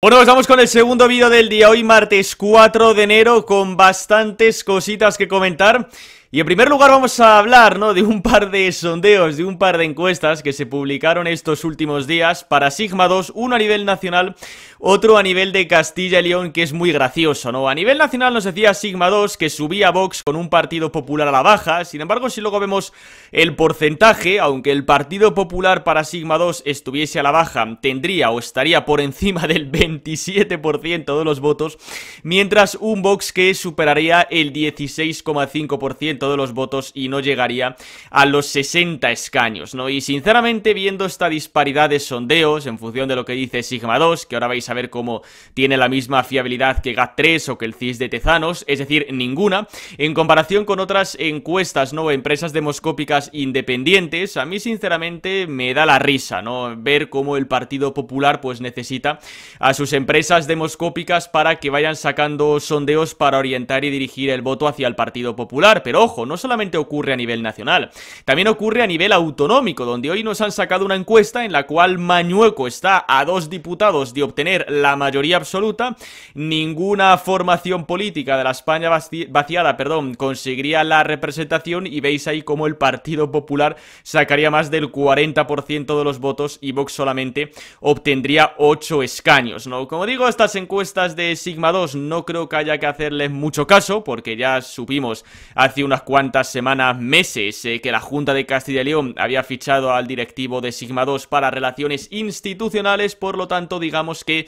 Bueno, pues vamos con el segundo vídeo del día, hoy martes 4 de enero, con bastantes cositas que comentar y en primer lugar vamos a hablar, ¿no? De un par de sondeos, de un par de encuestas que se publicaron estos últimos días para Sigma 2, uno a nivel nacional, otro a nivel de Castilla y León, que es muy gracioso, ¿no? A nivel nacional nos decía Sigma 2 que subía Vox con un Partido Popular a la baja, sin embargo si luego vemos el porcentaje, aunque el Partido Popular para Sigma 2 estuviese a la baja, tendría o estaría por encima del 27% de los votos, mientras un Vox que superaría el 16,5% todos los votos y no llegaría a los 60 escaños, ¿no? Y sinceramente, viendo esta disparidad de sondeos, en función de lo que dice Sigma 2, que ahora vais a ver cómo tiene la misma fiabilidad que GAT3 o que el CIS de Tezanos, es decir, ninguna, en comparación con otras encuestas, ¿no? Empresas demoscópicas independientes, a mí sinceramente me da la risa, ¿no? Ver cómo el Partido Popular pues necesita a sus empresas demoscópicas para que vayan sacando sondeos para orientar y dirigir el voto hacia el Partido Popular, pero ojo, no solamente ocurre a nivel nacional, también ocurre a nivel autonómico, donde hoy nos han sacado una encuesta en la cual Mañueco está a dos diputados de obtener la mayoría absoluta, ninguna formación política de la España vaciada, perdón, conseguiría la representación y veis ahí como el Partido Popular sacaría más del 40% de los votos y Vox solamente obtendría 8 escaños, ¿no? Como digo, estas encuestas de Sigma 2 no creo que haya que hacerles mucho caso, porque ya supimos hace unas Cuántas cuantas semanas, meses, eh, que la Junta de Castilla y León había fichado al directivo de Sigma 2 para relaciones institucionales, por lo tanto digamos que,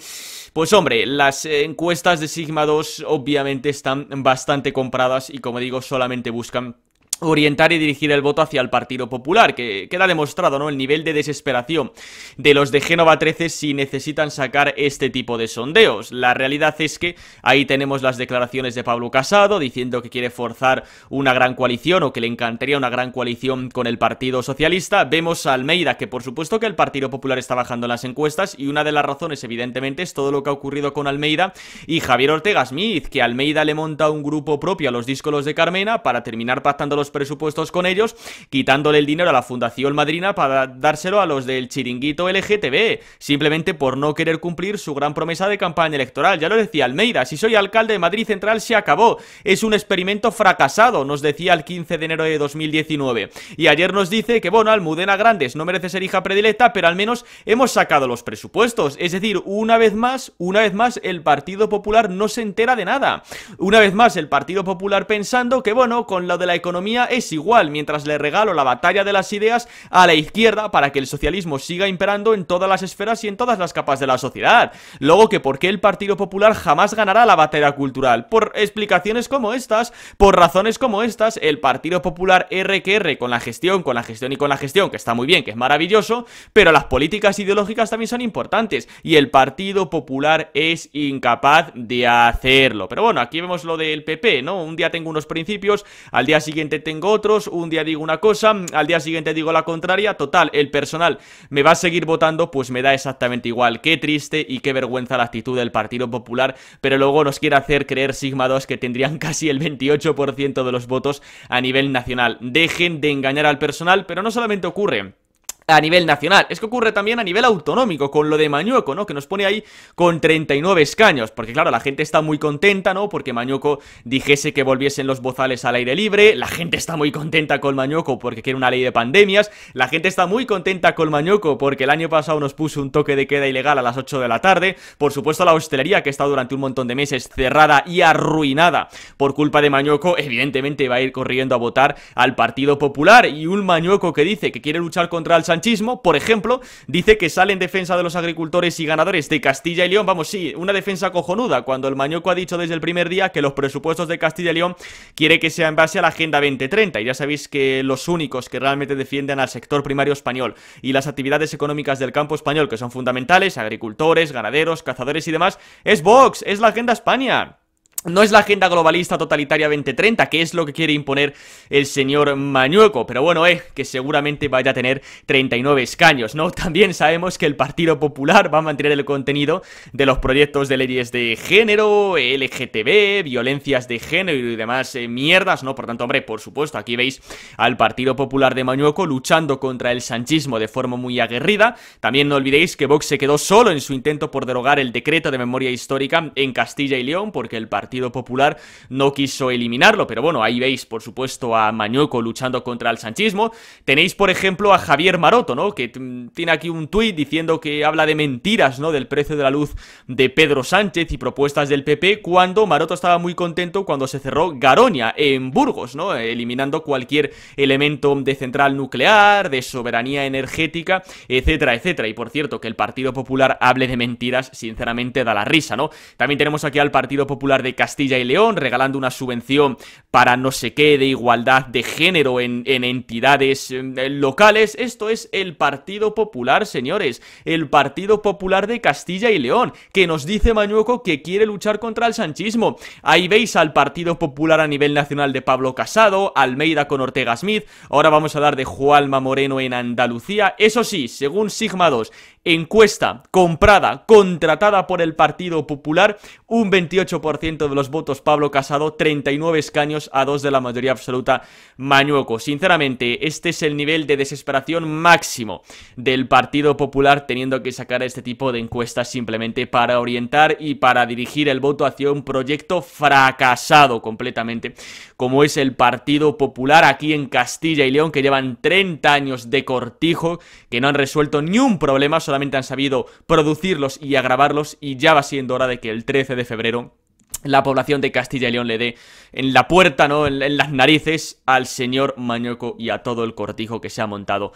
pues hombre, las encuestas de Sigma 2 obviamente están bastante compradas y como digo, solamente buscan orientar y dirigir el voto hacia el Partido Popular, que queda demostrado, ¿no? El nivel de desesperación de los de Génova 13 si necesitan sacar este tipo de sondeos. La realidad es que ahí tenemos las declaraciones de Pablo Casado diciendo que quiere forzar una gran coalición o que le encantaría una gran coalición con el Partido Socialista. Vemos a Almeida que por supuesto que el Partido Popular está bajando las encuestas y una de las razones evidentemente es todo lo que ha ocurrido con Almeida y Javier Ortega Smith, que Almeida le monta un grupo propio a los discos de Carmena para terminar pactando los presupuestos con ellos, quitándole el dinero a la Fundación Madrina para dárselo a los del chiringuito LGTB, simplemente por no querer cumplir su gran promesa de campaña electoral. Ya lo decía Almeida, si soy alcalde de Madrid Central se acabó, es un experimento fracasado, nos decía el 15 de enero de 2019. Y ayer nos dice que, bueno, Almudena Grandes no merece ser hija predilecta, pero al menos hemos sacado los presupuestos. Es decir, una vez más, una vez más, el Partido Popular no se entera de nada. Una vez más, el Partido Popular pensando que, bueno, con lo de la economía es igual, mientras le regalo la batalla de las ideas a la izquierda para que el socialismo siga imperando en todas las esferas y en todas las capas de la sociedad. Luego que por qué el Partido Popular jamás ganará la batalla cultural. Por explicaciones como estas, por razones como estas, el Partido Popular RQR con la gestión, con la gestión y con la gestión, que está muy bien, que es maravilloso, pero las políticas ideológicas también son importantes y el Partido Popular es incapaz de hacerlo. Pero bueno, aquí vemos lo del PP, ¿no? Un día tengo unos principios, al día siguiente tengo tengo otros, un día digo una cosa, al día siguiente digo la contraria, total, el personal me va a seguir votando, pues me da exactamente igual. Qué triste y qué vergüenza la actitud del Partido Popular, pero luego nos quiere hacer creer Sigma 2 que tendrían casi el 28% de los votos a nivel nacional. Dejen de engañar al personal, pero no solamente ocurre a nivel nacional. Es que ocurre también a nivel autonómico, con lo de Mañuco ¿no? Que nos pone ahí con 39 escaños, porque claro, la gente está muy contenta, ¿no? Porque Mañuco dijese que volviesen los bozales al aire libre, la gente está muy contenta con Mañuco porque quiere una ley de pandemias, la gente está muy contenta con Mañuco porque el año pasado nos puso un toque de queda ilegal a las 8 de la tarde, por supuesto la hostelería que ha estado durante un montón de meses cerrada y arruinada por culpa de Mañuco evidentemente va a ir corriendo a votar al Partido Popular y un Mañuco que dice que quiere luchar contra el Sánchez Machismo, por ejemplo, dice que sale en defensa de los agricultores y ganadores de Castilla y León. Vamos, sí, una defensa cojonuda, cuando el Mañoco ha dicho desde el primer día que los presupuestos de Castilla y León quiere que sea en base a la Agenda 2030. Y ya sabéis que los únicos que realmente defienden al sector primario español y las actividades económicas del campo español, que son fundamentales, agricultores, ganaderos, cazadores y demás, es Vox, es la Agenda España. No es la agenda globalista totalitaria 2030, que es lo que quiere imponer el señor Mañueco, pero bueno, eh, que seguramente vaya a tener 39 escaños, ¿no? También sabemos que el Partido Popular va a mantener el contenido de los proyectos de leyes de género, LGTB, violencias de género y demás eh, mierdas, ¿no? Por tanto, hombre, por supuesto, aquí veis al Partido Popular de Mañueco luchando contra el sanchismo de forma muy aguerrida. También no olvidéis que Vox se quedó solo en su intento por derogar el decreto de memoria histórica en Castilla y León, porque el partido Partido Popular no quiso eliminarlo, pero bueno, ahí veis, por supuesto, a Mañueco luchando contra el sanchismo. Tenéis, por ejemplo, a Javier Maroto, ¿no? Que tiene aquí un tuit diciendo que habla de mentiras, ¿no? Del precio de la luz de Pedro Sánchez y propuestas del PP, cuando Maroto estaba muy contento cuando se cerró Garoña en Burgos, ¿no? Eliminando cualquier elemento de central nuclear, de soberanía energética, etcétera, etcétera. Y por cierto, que el Partido Popular hable de mentiras, sinceramente da la risa, ¿no? También tenemos aquí al Partido Popular de Castilla y León, regalando una subvención para no sé qué de igualdad de género en, entidades em, locales. Esto es el Partido Popular, señores. El Partido Popular de Castilla y León, que nos dice Mañueco que quiere luchar contra el sanchismo. Ahí veis al Partido Popular a nivel nacional de Pablo Casado, Almeida con Ortega Smith. Ahora vamos a hablar de Juanma Moreno en Andalucía. Eso sí, según Sigma 2 encuesta comprada, contratada por el Partido Popular, un 28% de los votos Pablo Casado, 39 escaños a dos de la mayoría absoluta Mañueco. Sinceramente, este es el nivel de desesperación máximo del Partido Popular teniendo que sacar este tipo de encuestas simplemente para orientar y para dirigir el voto hacia un proyecto fracasado completamente, como es el Partido Popular aquí en Castilla y León, que llevan 30 años de cortijo, que no han resuelto ni un problema solamente han sabido producirlos y agravarlos y ya va siendo hora de que el 13 de febrero la población de Castilla y León le dé en la puerta, ¿no? En, en las narices al señor Mañoco y a todo el cortijo que se ha montado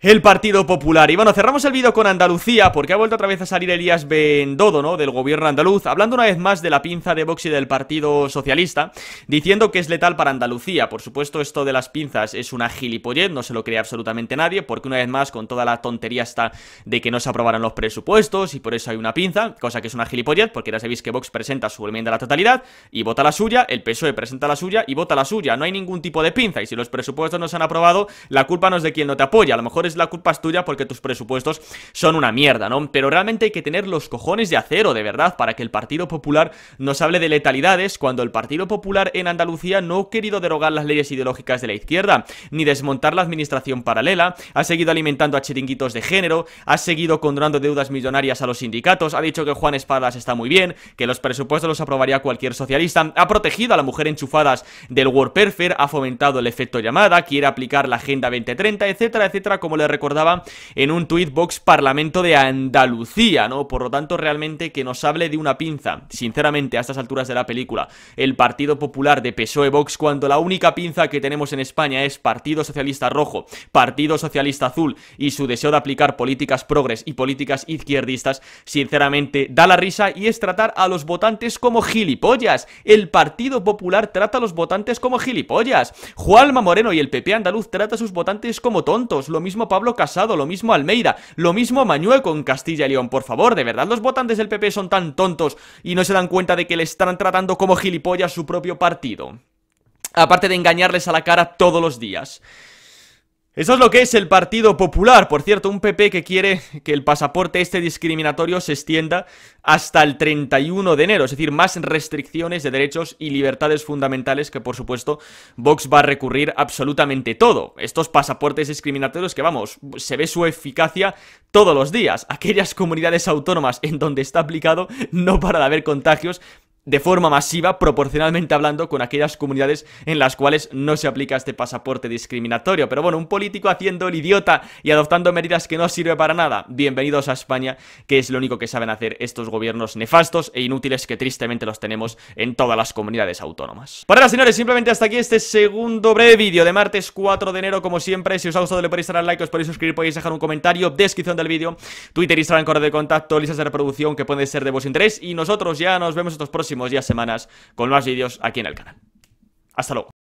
el Partido Popular. Y bueno, cerramos el vídeo con Andalucía porque ha vuelto otra vez a salir Elías Bendodo, ¿no? Del gobierno andaluz, hablando una vez más de la pinza de Vox y del Partido Socialista, diciendo que es letal para Andalucía. Por supuesto, esto de las pinzas es una gilipollez, no se lo cree absolutamente nadie, porque una vez más, con toda la tontería está de que no se aprobaron los presupuestos y por eso hay una pinza, cosa que es una gilipollez, porque ya sabéis que Vox presenta su enmienda a la totalidad y vota la suya, el PSOE presenta la suya y vota la suya. No hay ningún tipo de pinza y si los presupuestos no se han aprobado, la culpa no es de quien no te apoya, a lo mejor es la culpa es tuya porque tus presupuestos son una mierda, ¿no? Pero realmente hay que tener los cojones de acero, de verdad, para que el Partido Popular nos hable de letalidades cuando el Partido Popular en Andalucía no ha querido derogar las leyes ideológicas de la izquierda, ni desmontar la administración paralela, ha seguido alimentando a chiringuitos de género, ha seguido condonando deudas millonarias a los sindicatos, ha dicho que Juan Espadas está muy bien, que los presupuestos los aprobaría cualquier socialista, ha protegido a la mujer enchufadas del Warperfer, ha fomentado el efecto llamada, quiere aplicar la Agenda 2030, etcétera, etcétera, como le recordaba en un tweet Vox Parlamento de Andalucía, ¿no? Por lo tanto, realmente que nos hable de una pinza, sinceramente, a estas alturas de la película, el Partido Popular de PSOE Vox, cuando la única pinza que tenemos en España es Partido Socialista Rojo, Partido Socialista Azul y su deseo de aplicar políticas progres y políticas izquierdistas, sinceramente da la risa y es tratar a los votantes como gilipollas. El Partido Popular trata a los votantes como gilipollas. Juanma Moreno y el PP andaluz trata a sus votantes como tontos. Lo mismo Pablo Casado, lo mismo Almeida, lo mismo Manuel con Castilla y León. Por favor, de verdad los votantes del PP son tan tontos y no se dan cuenta de que le están tratando como gilipollas su propio partido. Aparte de engañarles a la cara todos los días. Eso es lo que es el Partido Popular, por cierto, un PP que quiere que el pasaporte este discriminatorio se extienda hasta el 31 de enero, es decir, más restricciones de derechos y libertades fundamentales que, por supuesto, Vox va a recurrir absolutamente todo. Estos pasaportes discriminatorios que, vamos, se ve su eficacia todos los días. Aquellas comunidades autónomas en donde está aplicado no para de haber contagios de forma masiva, proporcionalmente hablando, con aquellas comunidades en las cuales no se aplica este pasaporte discriminatorio. Pero bueno, un político haciendo el idiota y adoptando medidas que no sirve para nada. Bienvenidos a España, que es lo único que saben hacer estos gobiernos nefastos e inútiles que tristemente los tenemos en todas las comunidades autónomas. Por ahora, señores, simplemente hasta aquí este segundo breve vídeo de martes 4 de enero, como siempre. Si os ha gustado le podéis dar like, os podéis suscribir, podéis dejar un comentario, descripción del vídeo, Twitter, Instagram, correo de contacto, listas de reproducción que pueden ser de vuestro interés. Y nosotros ya nos vemos en los próximos días, semanas, con más vídeos aquí en el canal. Hasta luego.